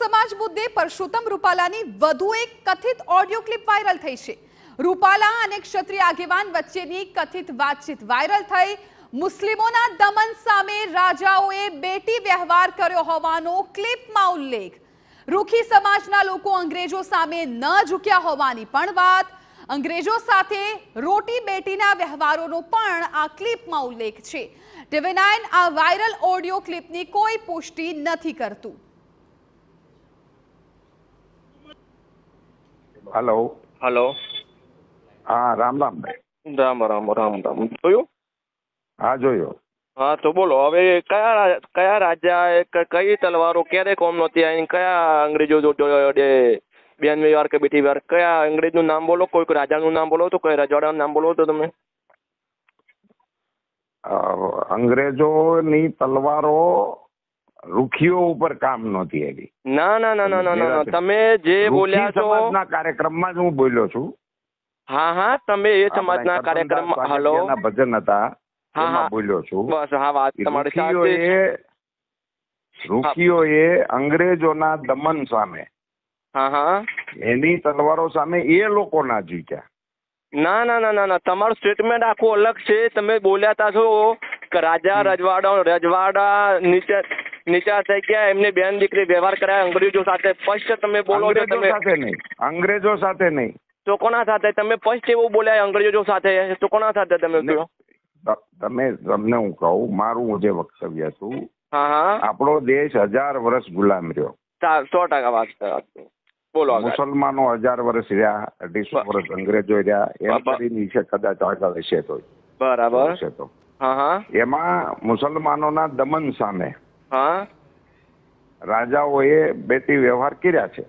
સમાજ મુદ્દે પરસોત્તમ રૂપાલાની વધુ એક કથિત ઓડિયો ક્લિપ વાયરલ થઈ છે રૂપાલા અને ક્ષત્રિય આગેવાન વચ્ચેની કથિત વાતચીત વાયરલ થઈ મુસ્લિમોના દમન સામે રાજાઓએ બેટી વ્યવહાર કર્યો હોવાનો ક્લિપમાં ઉલ્લેખ રૂખી સમાજના લોકો અંગ્રેજો સામે ન ઝૂક્યા હોવાની પણ વાત અંગ્રેજો સાથે રોટી બેટીના વ્યવહારોનો પણ આ ક્લિપમાં ઉલ્લેખ છે ટેવેનાઇન આ વાયરલ ઓડિયો ક્લિપની કોઈ પુષ્ટિ નથી કરતું હલો હલો હા રામ રામ ભાઈ રામ રામ રામ રામ જોયું હા જોયો હા તો બોલો હવે કયા કયા રાજા કઈ તલવારો ક્યારે કોમ કોમનો ત્યાં કયા અંગ્રેજો બેન વાર કે બેટી વાર કયા અંગ્રેજનું નામ બોલો કોઈ કોઈ રાજાનું નામ બોલો તો કોઈ રજવાડાનું નામ બોલો તો તમે અંગ્રેજોની તલવારો રૂખીઓ ઉપર કામ નહોતી આવી ના ના ના ના ના તમે જે બોલ્યા છો ના કાર્યક્રમમાં જ હું બોલ્યો છું હા હા તમે એ સમાજના કાર્યક્રમ હલો ભજન હતા હા હા બોલ્યો છું બસ હા વાત તમારી સાથે રૂખીઓએ અંગ્રેજોના દમન સામે હા હા એની તલવારો સામે એ લોકો ના જીત્યા ના ના ના ના ના તમારું સ્ટેટમેન્ટ આખું અલગ છે તમે બોલ્યા તા છો રાજા રજવાડા રજવાડા નીચે નીચા થઈ ગયા એમને બેન દીકરી વ્યવહાર કરાય અંગ્રેજો સાથે ફર્સ્ટ તમે બોલો છો તમે અંગ્રેજો સાથે નહીં તો કોના સાથે તમે ફર્સ્ટ એવું બોલ્યા અંગ્રેજો સાથે તો કોના સાથે તમે બોલો તમે તમને હું કહું મારું જે વક્તવ્ય હતું આપણો દેશ હજાર વર્ષ ગુલામ રહ્યો સો ટકા વાત બોલો મુસલમાનો હજાર વર્ષ રહ્યા અઢીસો વર્ષ અંગ્રેજો રહ્યા એમ કરીને છે કદાચ આગળ હશે તો બરાબર હશે તો એમાં મુસલમાનોના દમન સામે હા બે બેટી વ્યવહાર કર્યા છે